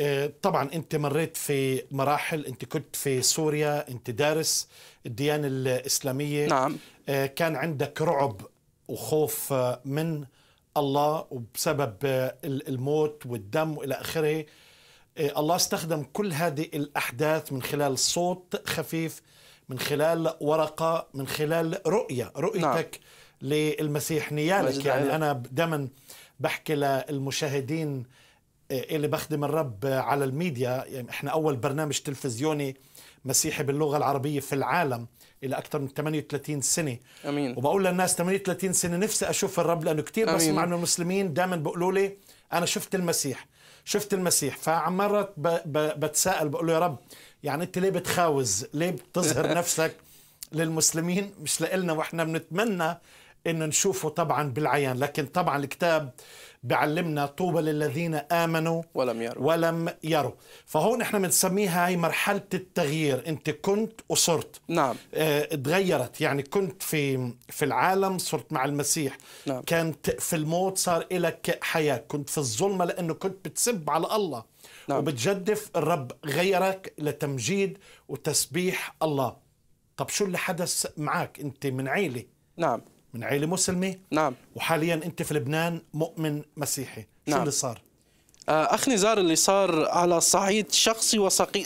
آه، طبعا انت مريت في مراحل انت كنت في سوريا انت دارس الديانه الاسلاميه نعم آه، كان عندك رعب وخوف من الله وبسبب آه، الموت والدم والى اخره الله استخدم كل هذه الاحداث من خلال صوت خفيف من خلال ورقه من خلال رؤيه رؤيتك نعم. للمسيح نيالك يعني انا دائما بحكي للمشاهدين إيه، اللي بخدم الرب على الميديا يعني احنا اول برنامج تلفزيوني مسيحي باللغه العربيه في العالم الى اكثر من 38 سنه امين وبقول للناس 38 سنه نفسي اشوف الرب لانه كثير بسمع من المسلمين دائما بيقولوا لي انا شفت المسيح شفت المسيح فعمرت بتساءل بقول له يا رب يعني انت ليه بتخاوز ليه بتظهر نفسك للمسلمين مش لنا واحنا بنتمنى انه نشوفه طبعا بالعيان لكن طبعا الكتاب بعلمنا طوبى للذين امنوا ولم يروا ولم يروا فهون احنا بنسميها هي مرحله التغيير انت كنت وصرت نعم آه، تغيرت يعني كنت في في العالم صرت مع المسيح نعم. كنت في الموت صار لك حياه كنت في الظلمه لانه كنت بتسب على الله نعم. وبتجدف الرب غيرك لتمجيد وتسبيح الله طب شو اللي حدث معك انت من عيله نعم من عائلة مسلمة نعم وحاليا أنت في لبنان مؤمن مسيحي شو نعم. اللي صار؟ آه، اخ نزار اللي صار على صعيد شخصي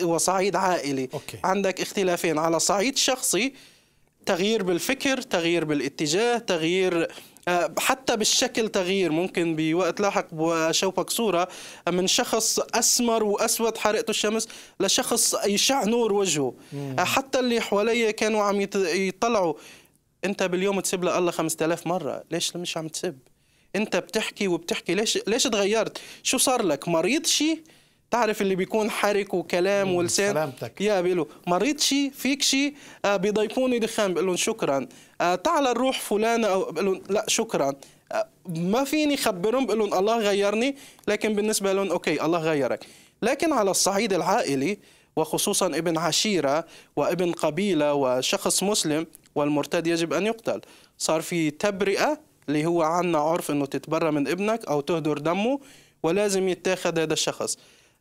وصعيد عائلي أوكي. عندك اختلافين على صعيد شخصي تغيير بالفكر تغيير بالاتجاه تغيير آه، حتى بالشكل تغيير ممكن بوقت لاحق بشوفك صورة من شخص أسمر وأسود حرقته الشمس لشخص يشع نور وجهه مم. آه، حتى اللي حواليه كانوا عم يطلعوا انت باليوم تسب لله 5000 مره ليش مش عم تسب انت بتحكي وبتحكي ليش ليش تغيرت شو صار لك مريض شيء تعرف اللي بيكون حرك وكلام ولسان سلامتك يا بيلو مريض شيء فيك شيء آه بيضيفوني دخان بقول لهم شكرا آه تعال نروح فلانه او بقول لهم لا شكرا آه ما فيني خبرهم بقول لهم الله غيرني لكن بالنسبه لهم اوكي الله غيرك لكن على الصعيد العائلي وخصوصا ابن عشيره وابن قبيله وشخص مسلم والمرتد يجب أن يقتل صار في تبرئة اللي هو عنا عرف أنه تتبرى من ابنك أو تهدر دمه ولازم يتاخذ هذا الشخص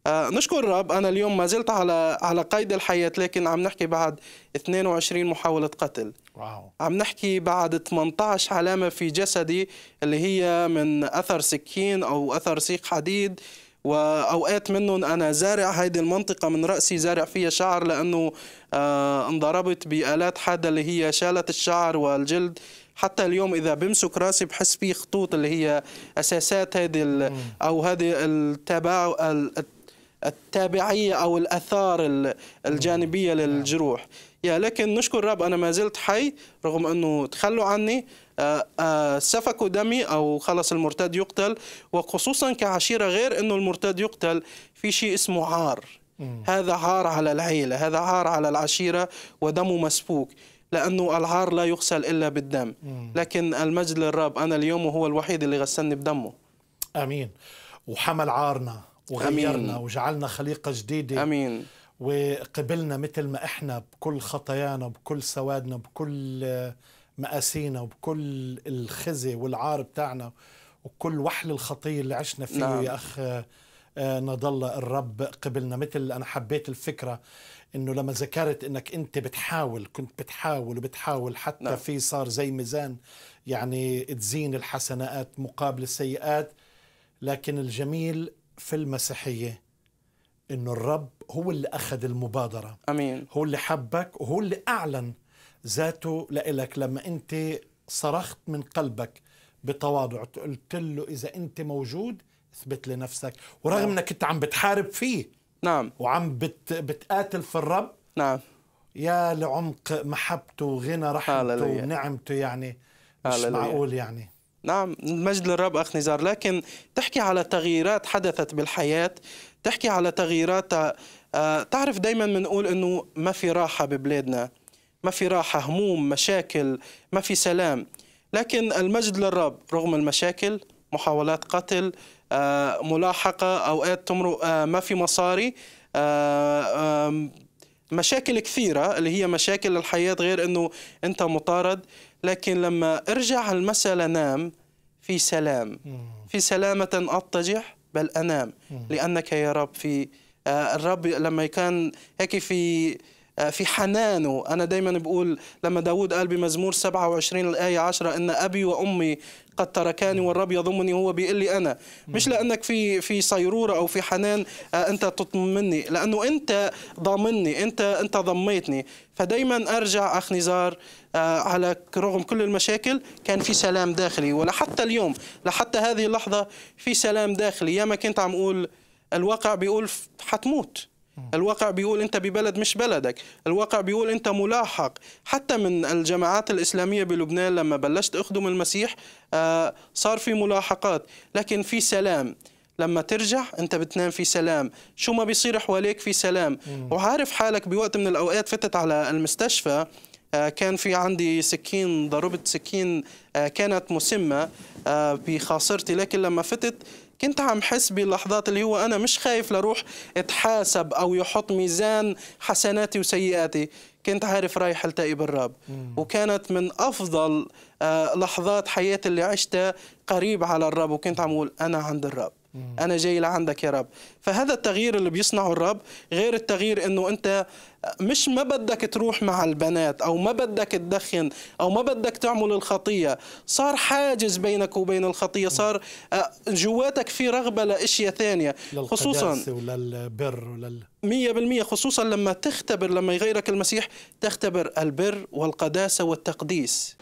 آه نشكر رب أنا اليوم ما زلت على على قيد الحياة لكن عم نحكي بعد 22 محاولة قتل واو. عم نحكي بعد 18 علامة في جسدي اللي هي من أثر سكين أو أثر سيق حديد واوقات منهم انا زارع هيدي المنطقه من راسي زارع فيها شعر لانه آه انضربت بالات حاده اللي هي شالت الشعر والجلد حتى اليوم اذا بمسك راسي بحس في خطوط اللي هي اساسات هذه او هذه التابع التابعيه او الاثار الجانبيه للجروح يا لكن نشكر رب أنا ما زلت حي رغم أنه تخلوا عني آه، آه، سفكوا دمي أو خلص المرتد يقتل وخصوصا كعشيرة غير أنه المرتد يقتل في شيء اسمه عار هذا عار على العيلة هذا عار على العشيرة ودمه مسفوك لأنه العار لا يغسل إلا بالدم لكن المجد للرب أنا اليوم هو الوحيد اللي غسلني بدمه آمين وحمل عارنا وغيرنا أمين. وجعلنا خليقة جديدة أمين وقبلنا مثل ما احنا بكل خطايانا بكل سوادنا بكل آه، مآسينا وبكل الخزي والعار بتاعنا وكل وحل الخطية اللي عشنا فيه نعم. يا أخ آه، نضل الرب قبلنا مثل أنا حبيت الفكرة انه لما ذكرت انك انت بتحاول كنت بتحاول وبتحاول حتى نعم. في صار زي ميزان يعني تزين الحسنات مقابل السيئات لكن الجميل في المسيحيه انه الرب هو اللي اخذ المبادره امين هو اللي حبك وهو اللي اعلن ذاته لإلك لما انت صرخت من قلبك بتواضع قلت له اذا انت موجود اثبت لنفسك ورغم نعم. انك انت عم بتحارب فيه نعم وعم بت بتقاتل في الرب نعم يا لعمق محبته وغنى رحمته ونعمته يعني مش هللويا. معقول يعني نعم المجد للرب اخ نزار لكن تحكي على تغييرات حدثت بالحياه تحكي على تغييراتها آه، تعرف دايما بنقول انه ما في راحه ببلادنا ما في راحه هموم مشاكل ما في سلام لكن المجد للرب رغم المشاكل محاولات قتل آه، ملاحقه اوقات تمرق آه، ما في مصاري مشاكل كثيرة اللي هي مشاكل الحياة غير أنه أنت مطارد لكن لما أرجع المسألة نام في سلام في سلامة أضطجع بل أنام لأنك يا رب في آه، الرب لما كان هيك في آه، في حنانه أنا دايما بقول لما داود قال بمزمور 27 الآية 10 إن أبي وأمي قد تركاني والرب يضمني هو بيقول لي انا مش لانك في في صيروره او في حنان آه، انت تطمني لانه انت ضامني انت انت ضميتني فدايما ارجع اخ نزار آه، على رغم كل المشاكل كان في سلام داخلي ولحتى اليوم لحتى هذه اللحظه في سلام داخلي يا ما كنت عم اقول الواقع بيقول حتموت الواقع بيقول انت ببلد مش بلدك الواقع بيقول انت ملاحق حتى من الجماعات الإسلامية بلبنان لما بلشت أخدم المسيح آه، صار في ملاحقات لكن في سلام لما ترجع انت بتنام في سلام شو ما بيصير حواليك في سلام وعارف حالك بوقت من الاوقات فتت على المستشفى آه، كان في عندي سكين ضربت سكين آه، كانت مسمة بخاصرتي لكن لما فتت كنت عم حس باللحظات اللي هو أنا مش خايف لروح اتحاسب أو يحط ميزان حسناتي وسيئاتي كنت عارف رايح التقي بالرب وكانت من أفضل آه، لحظات حياتي اللي عشتها قريب على الرب وكنت عم أقول أنا عند الرب انا جاي لعندك يا رب فهذا التغيير اللي بيصنعه الرب غير التغيير انه انت مش ما بدك تروح مع البنات او ما بدك تدخن او ما بدك تعمل الخطيه صار حاجز بينك وبين الخطيه صار آه، جواتك في رغبه لاشياء ثانيه خصوصا وللبر ولل 100% خصوصا لما تختبر لما يغيرك المسيح تختبر البر والقداسه والتقديس